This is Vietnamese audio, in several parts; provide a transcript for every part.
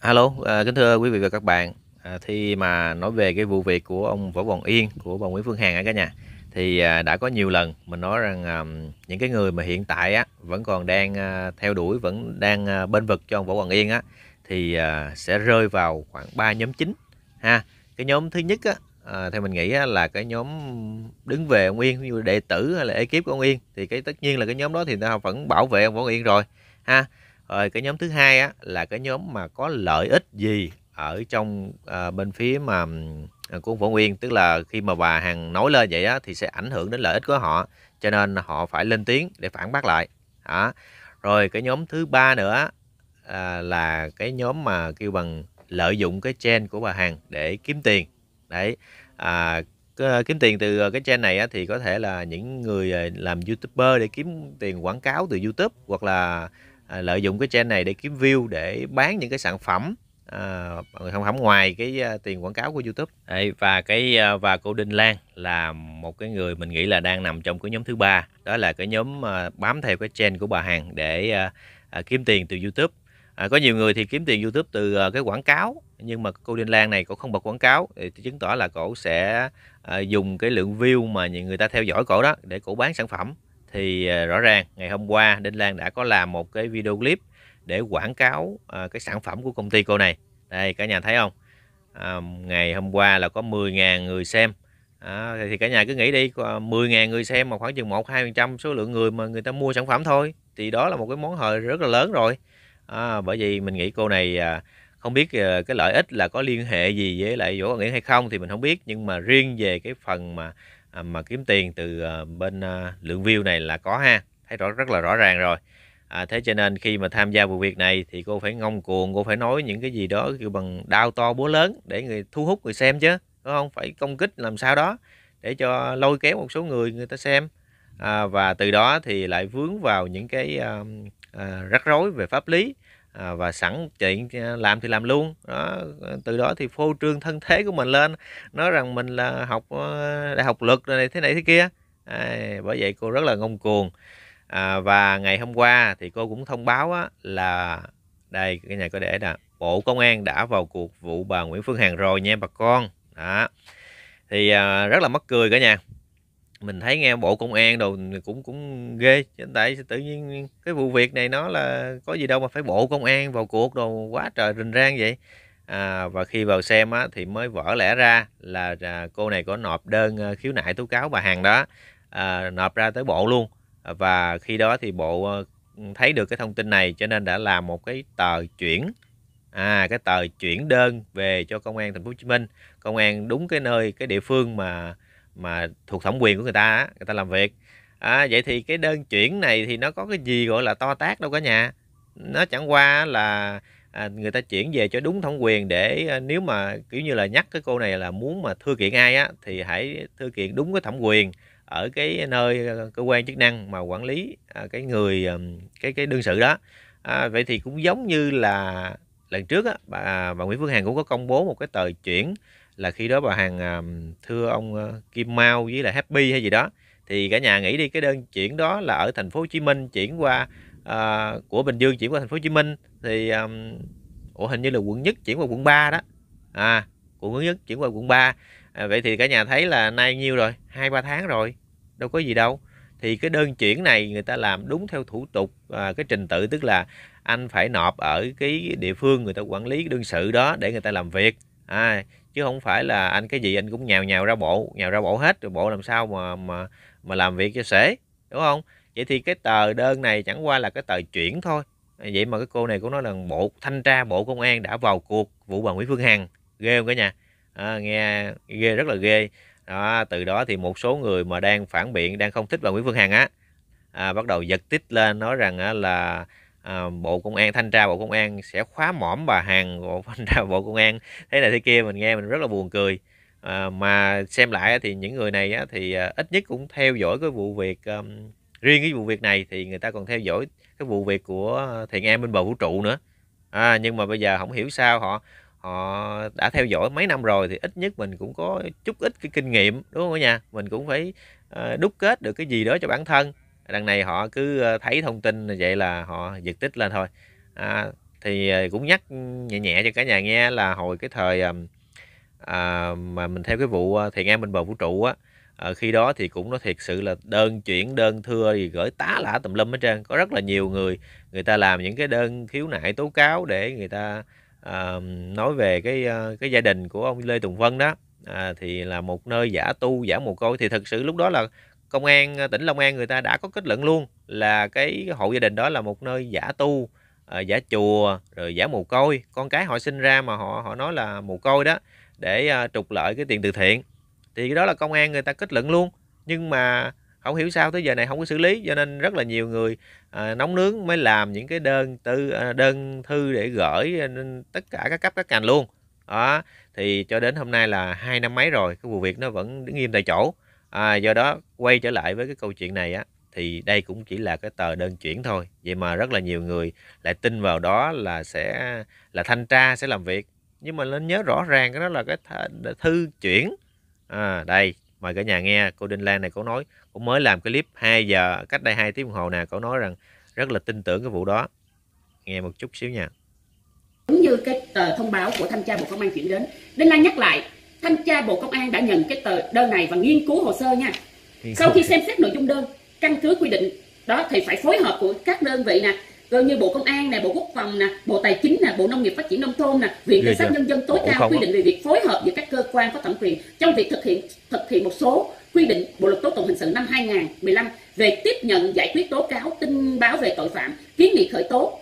Alo, à, kính thưa quý vị và các bạn. À, thì mà nói về cái vụ việc của ông Võ Hoàng Yên của bà Nguyễn Phương Hằng ở cả nhà thì à, đã có nhiều lần mình nói rằng à, những cái người mà hiện tại á vẫn còn đang à, theo đuổi vẫn đang à, bên vực cho ông Võ Hoàng Yên á thì à, sẽ rơi vào khoảng 3 nhóm chính ha. Cái nhóm thứ nhất á à, theo mình nghĩ á, là cái nhóm đứng về ông Yên như đệ tử hay là ekip của ông Yên thì cái tất nhiên là cái nhóm đó thì ta vẫn bảo vệ ông Võ Yên rồi ha rồi cái nhóm thứ hai á, là cái nhóm mà có lợi ích gì ở trong à, bên phía mà ờ, của Võ Nguyên tức là khi mà bà Hằng nói lên vậy á, thì sẽ ảnh hưởng đến lợi ích của họ cho nên họ phải lên tiếng để phản bác lại hả rồi cái nhóm thứ ba nữa à, là cái nhóm mà kêu bằng lợi dụng cái trend của bà Hằng để kiếm tiền đấy à, kiếm tiền từ cái trend này á, thì có thể là những người làm youtuber để kiếm tiền quảng cáo từ youtube hoặc là à, lợi dụng cái trend này để kiếm view để bán những cái sản phẩm à, sản phẩm ngoài cái à, tiền quảng cáo của YouTube Đấy, và cái à, và cô Đinh Lan là một cái người mình nghĩ là đang nằm trong cái nhóm thứ ba đó là cái nhóm à, bám theo cái trend của bà hàng để à, à, kiếm tiền từ YouTube à, có nhiều người thì kiếm tiền YouTube từ à, cái quảng cáo nhưng mà cô Đinh Lan này cổ không bật quảng cáo thì chứng tỏ là cổ sẽ à, dùng cái lượng view mà những người ta theo dõi cổ đó để cổ bán sản phẩm thì ờ, rõ ràng ngày hôm qua Đinh Lan đã có làm một cái video clip để quảng cáo ờ, cái sản phẩm của công ty cô này đây cả nhà thấy không à, ngày hôm qua là có 10.000 người xem à, thì cả nhà cứ nghĩ đi 10.000 người xem mà khoảng chừng 1 2 trăm số lượng người mà người ta mua sản phẩm thôi thì đó là một cái món hời rất là lớn rồi à, bởi vì mình nghĩ cô này à, không biết ờ, cái lợi ích là có liên hệ gì với lại Vũ Văn Nguyễn hay không thì mình không biết nhưng mà riêng về cái phần mà À, mà kiếm tiền từ ờ, bên ờ, lượng view này là có ha thấy rõ rất là rõ ràng rồi à, thế cho nên khi mà tham gia vụ việc này thì cô phải ngông cuồng cô phải nói những cái gì đó kêu bằng đau to búa lớn để người thu hút người xem chứ đúng không phải công kích làm sao đó để cho lôi kéo một số người người ta xem à, và từ đó thì lại vướng vào những cái à, à, rắc rối về pháp lý Ờ, và sẵn chuyện ờ, làm thì làm luôn đó ờ, từ đó thì phô trương thân thế của mình lên nói rằng mình là học đại học luật này thế này thế kia à, bởi vậy cô rất là ngông cuồng à, và ngày hôm qua thì cô cũng thông báo á, là đây cái này có để là bộ công an đã vào cuộc vụ bà Nguyễn Phương Hằng rồi nha bà con đó thì à, rất là mắc cười cả nhà mình thấy nghe bộ công an đồ cũng cũng ghê chứ tại tự nhiên cái vụ việc này nó là có gì đâu mà phải bộ công an vào cuộc đồ quá trời rình rang vậy à, và khi vào xem á, thì mới vỡ lẽ ra là à, cô này có nộp đơn à, khiếu nại tố cáo bà hàng đó à, nộp ra tới bộ luôn và khi đó thì bộ à, thấy được cái thông tin này cho nên đã làm một cái tờ chuyển à cái tờ chuyển đơn về cho công an thành phố Hồ Chí Minh công an đúng cái nơi cái địa phương mà mà thuộc thẩm quyền của người ta người ta làm việc à, vậy thì cái đơn chuyển này thì nó có cái gì gọi là to tác đâu cả nhà nó chẳng qua là à, người ta chuyển về cho đúng thẩm quyền để à, nếu mà kiểu như là nhắc cái cô này là muốn mà thưa kiện ai á thì hãy thưa kiện đúng cái thẩm quyền ở cái nơi à, cơ quan chức năng mà quản lý à, cái người à, cái cái đương sự đó à, vậy thì cũng giống như là lần trước á, bà à, bà Nguyễn Phương Hằng cũng có công bố một cái tờ chuyển là khi đó bà hàng à, thưa ông à, Kim Mao với là Happy hay gì đó thì cả nhà nghĩ đi cái đơn chuyển đó là ở thành phố Hồ Chí Minh chuyển qua à, của Bình Dương chuyển qua thành phố Hồ Chí Minh thì um, ủa hình như là quận nhất chuyển qua quận 3 đó à quận nhất chuyển qua quận 3 à, vậy thì cả nhà thấy là nay nhiêu rồi hai ba tháng rồi đâu có gì đâu thì cái đơn chuyển này người ta làm đúng theo thủ tục à, cái trình tự tức là anh phải nộp ở cái địa phương người ta quản lý đương sự đó để người ta làm việc à, chứ không phải là anh cái gì anh cũng nhào nhào ra bộ nhào ra bộ hết rồi bộ làm sao mà mà mà làm việc cho sể đúng không vậy thì cái tờ đơn này chẳng qua là cái tờ chuyển thôi à, vậy mà cái cô này cũng nói là bộ thanh tra bộ công an đã vào cuộc vụ bà Nguyễn Phương Hằng ghê không cả nhà à, nghe ghê rất là ghê đó, từ đó thì một số người mà đang phản biện đang không thích bà Nguyễn Phương Hằng á à, bắt đầu giật tít lên nói rằng á, là Ờ, bộ công an thanh tra bộ công an sẽ khóa mỏm bà hàng bộ thanh tra bộ công an thế này thế kia mình nghe mình rất là buồn cười à, mà xem lại thì những người này thì ờ, ít nhất cũng theo dõi cái vụ việc um, riêng cái vụ việc này thì người ta còn theo dõi cái vụ việc của thiện em bên bờ vũ trụ nữa à, nhưng mà bây giờ không hiểu sao họ họ đã theo dõi mấy năm rồi thì ít nhất mình cũng có chút ít cái kinh nghiệm đúng không nha mình cũng phải đúc kết được cái gì đó cho bản thân đằng này họ cứ thấy thông tin vậy là họ giật tích lên thôi à, thì ờ, cũng nhắc nhẹ nhẹ cho cả nhà nghe là hồi cái thời à, mà mình theo cái vụ thiện an bên bờ vũ trụ á à, khi đó thì cũng nó thiệt sự là đơn chuyển đơn thưa thì gửi tá lả tùm lum hết trơn có rất là nhiều người người ta làm những cái đơn khiếu nại tố cáo để người ta à, nói về cái cái gia đình của ông Lê Tùng Vân đó à, thì là một nơi giả tu giả mồ côi thì thực sự lúc đó là công an ờ, tỉnh Long An người ta đã có kết luận luôn là cái hộ gia đình đó là một nơi giả tu ờ, giả chùa rồi giả mù côi con cái họ sinh ra mà họ họ nói là mù côi đó để ờ, trục lợi cái tiền từ thiện thì cái đó là công an người ta kết luận luôn nhưng mà không hiểu sao tới giờ này không có xử lý cho nên rất là nhiều người à, nóng nướng mới làm những cái đơn tư đơn thư để gửi tất cả các cấp các ngành luôn đó thì cho đến hôm nay là hai năm mấy rồi cái vụ việc nó vẫn đứng im tại chỗ à, do đó quay trở lại với cái câu chuyện này á thì đây cũng chỉ là cái tờ đơn chuyển thôi vậy mà rất là nhiều người lại tin vào đó là sẽ là thanh tra sẽ làm việc nhưng mà nên nhớ rõ ràng cái đó là cái thư chuyển à, đây mời cả nhà nghe cô Đinh Lan này cô nói cũng mới làm cái clip 2 giờ cách đây 2 tiếng đồng hồ nè cô nói rằng rất là tin tưởng cái vụ đó nghe một chút xíu nha đúng như cái tờ thông báo của thanh tra bộ công an chuyển đến Đinh Lan nhắc lại thanh tra Bộ Công an đã nhận cái tờ đơn này và nghiên cứu hồ sơ nha. Thì Sau khi xem xét nội dung đơn, căn cứ quy định đó thì phải phối hợp của các đơn vị nè, gần như Bộ Công an nè, Bộ Quốc phòng nè, Bộ Tài chính nè, Bộ Nông nghiệp Phát triển Nông thôn nè, Viện Kiểm dạ, dạ. sát Nhân dân tối cao quy định về việc phối hợp giữa các cơ quan có thẩm quyền trong việc thực hiện thực hiện một số quy định Bộ luật tố tụng hình sự năm 2015 về tiếp nhận giải quyết tố cáo tin báo về tội phạm, kiến nghị khởi tố,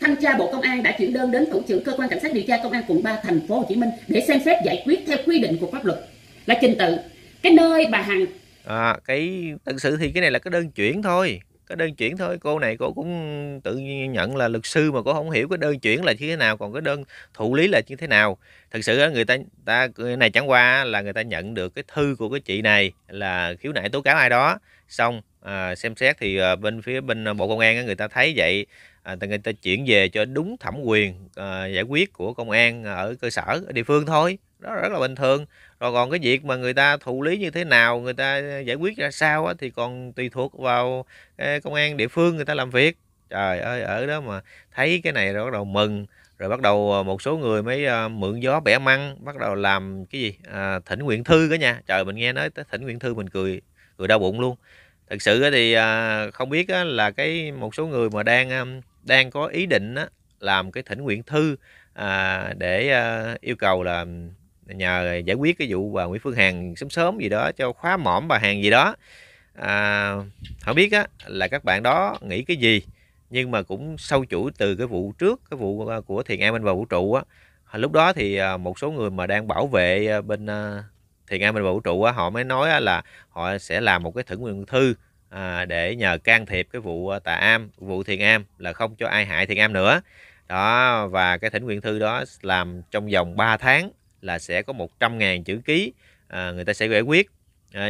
thanh tra Bộ Công an đã chuyển đơn đến thủ trưởng cơ quan cảnh sát điều tra công an quận 3 thành phố Hồ Chí Minh để xem xét giải quyết theo quy định của pháp luật là trình tự cái nơi bà Hằng à, cái thực sự thì cái này là cái đơn chuyển thôi cái đơn chuyển thôi cô này cô cũng tự nhận là luật sư mà cô không hiểu cái đơn chuyển là như thế nào còn cái đơn thụ lý là như thế nào thực sự người ta ta người này chẳng qua là người ta nhận được cái thư của cái chị này là khiếu nại tố cáo ai đó xong à, xem xét thì à, bên phía bên ờ, bộ công an á, người ta thấy vậy à, người ta chuyển về cho đúng thẩm quyền à, giải quyết của công an ở cơ sở ở địa phương thôi đó rất là bình thường rồi còn cái việc mà người ta thụ lý như thế nào người ta giải quyết ra sao á, thì còn tùy thuộc vào công an địa phương người ta làm việc trời ơi ở đó mà thấy cái này rồi bắt đầu mừng rồi bắt đầu một số người mới mượn gió bẻ măng bắt đầu làm cái gì à, thỉnh nguyện thư cả nhà trời mình nghe nói tới thỉnh nguyện thư mình cười cười đau bụng luôn thực sự thì à, không biết là cái một số người mà đang đang có ý định làm cái thỉnh nguyện thư à, để à, yêu cầu là nhờ giải quyết cái vụ bà Nguyễn Phương Hằng sớm sớm gì đó cho khóa mỏm bà Hằng gì đó à, không biết là các bạn đó nghĩ cái gì nhưng mà cũng sâu chuỗi từ cái vụ trước cái vụ của thiền an bên vào vũ trụ á lúc đó thì một số người mà đang bảo vệ bên thì nga minh vũ trụ họ mới nói là họ sẽ làm một cái thử nguyện thư à, để nhờ can thiệp cái vụ à, tà am vụ thiền am là không cho ai hại thiền am nữa đó và cái thỉnh nguyện thư đó làm trong vòng 3 tháng là sẽ có 100.000 chữ ký à, người ta sẽ giải quyết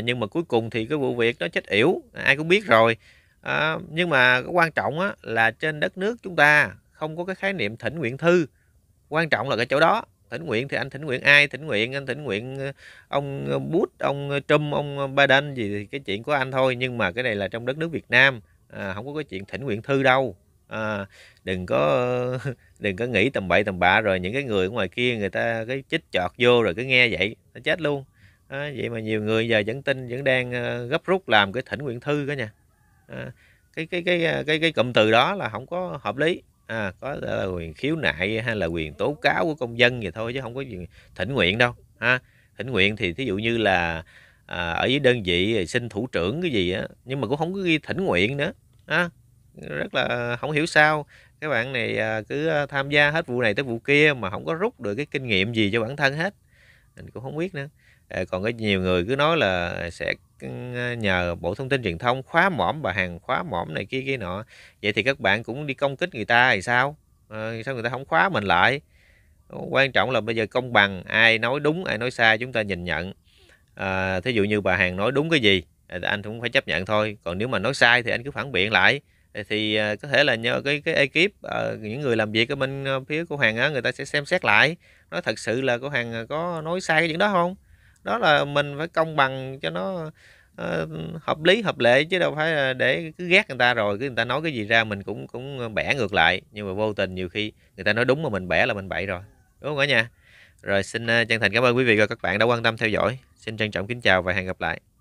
nhưng mà cuối cùng thì cái vụ việc nó chết yểu ai cũng biết rồi nhưng mà cái quan trọng là trên đất nước chúng ta không có cái khái niệm thỉnh nguyện thư quan trọng là cái chỗ đó thỉnh nguyện thì anh thỉnh nguyện ai thỉnh nguyện anh thỉnh nguyện ờ, ông ờ, bút ông ờ, trump ông biden gì thì cái chuyện của anh thôi nhưng mà cái này là trong đất nước việt nam à, không có cái chuyện thỉnh nguyện thư đâu à, đừng có đừng có nghĩ tầm bậy tầm bạ rồi những cái người ngoài kia người ta cái chích chọt vô rồi cứ nghe vậy nó chết luôn à, vậy mà nhiều người giờ vẫn tin vẫn đang gấp rút làm cái thỉnh nguyện thư cả nha à, cái cái cái cái cái cụm từ đó là không có hợp lý à, có thể là quyền khiếu nại hay là quyền tố cáo của công dân vậy thôi chứ không có gì thỉnh nguyện đâu ha thỉnh nguyện thì thí dụ như là à, ở dưới đơn vị xin thủ trưởng cái gì á nhưng mà cũng không có ghi thỉnh nguyện nữa ha rất là không hiểu sao các bạn này à, cứ tham gia hết vụ này tới vụ kia mà không có rút được cái kinh nghiệm gì cho bản thân hết mình cũng không biết nữa ờ, còn có nhiều người cứ nói là sẽ Ờ, nhờ bộ thông tin truyền thông khóa mõm bà hàng khóa mõm này kia kia nọ vậy thì các bạn cũng đi công kích người ta thì sao à, sao người ta không khóa mình lại quan trọng là bây giờ công bằng ai nói đúng ai nói sai chúng ta nhìn nhận à, thí dụ như bà hàng nói đúng cái gì anh cũng phải chấp nhận thôi còn nếu mà nói sai thì anh cứ phản biện lại thì có thể là nhờ cái cái ekip những người làm việc ở bên phía của hàng á người ta sẽ xem xét lại nói thật sự là của hàng có nói sai cái chuyện đó không đó là mình phải công bằng cho nó uh, hợp lý hợp lệ chứ đâu phải là để cứ ghét người ta rồi cứ người ta nói cái gì ra mình cũng cũng ờ, bẻ ngược lại nhưng mà vô tình nhiều khi người ta nói đúng mà mình bẻ là mình bậy rồi đúng không cả nhà rồi xin ờ, chân thành cảm ơn quý vị và các bạn đã quan tâm theo dõi xin trân trọng kính chào và hẹn gặp lại